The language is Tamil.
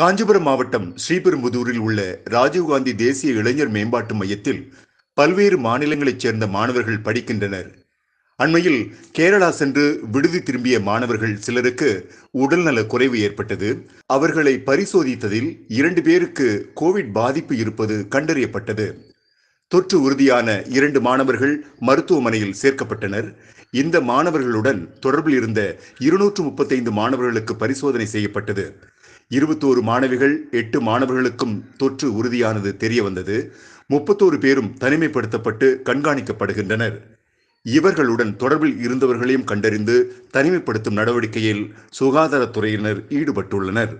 காஞ்சிபுரம் மாவட்டம் ஸ்ரீபெரும்புதூரில் உள்ள ராஜீவ்காந்தி தேசிய இளைஞர் மேம்பாட்டு மையத்தில் பல்வேறு மாநிலங்களைச் சேர்ந்த மாணவர்கள் படிக்கின்றனர் அண்மையில் கேரளா சென்று விடுதி திரும்பிய மாணவர்கள் சிலருக்கு உடல்நல குறைவு ஏற்பட்டது அவர்களை பரிசோதித்ததில் இரண்டு பேருக்கு கோவிட் பாதிப்பு இருப்பது கண்டறியப்பட்டது தொற்று உறுதியான இரண்டு மாணவர்கள் மருத்துவமனையில் சேர்க்கப்பட்டனர் இந்த மாணவர்களுடன் தொடர்பில் இருந்த இருநூற்று முப்பத்தைந்து மாணவர்களுக்கு பரிசோதனை செய்யப்பட்டது இருபத்தோரு மாணவிகள் எட்டு மாணவர்களுக்கும் தொற்று உறுதியானது தெரிய வந்தது முப்பத்தோரு பேரும் தனிமைப்படுத்தப்பட்டு கண்காணிக்கப்படுகின்றனர் இவர்களுடன் தொடர்பில் இருந்தவர்களையும் கண்டறிந்து தனிமைப்படுத்தும் நடவடிக்கையில் சுகாதாரத்துறையினர் ஈடுபட்டுள்ளனர்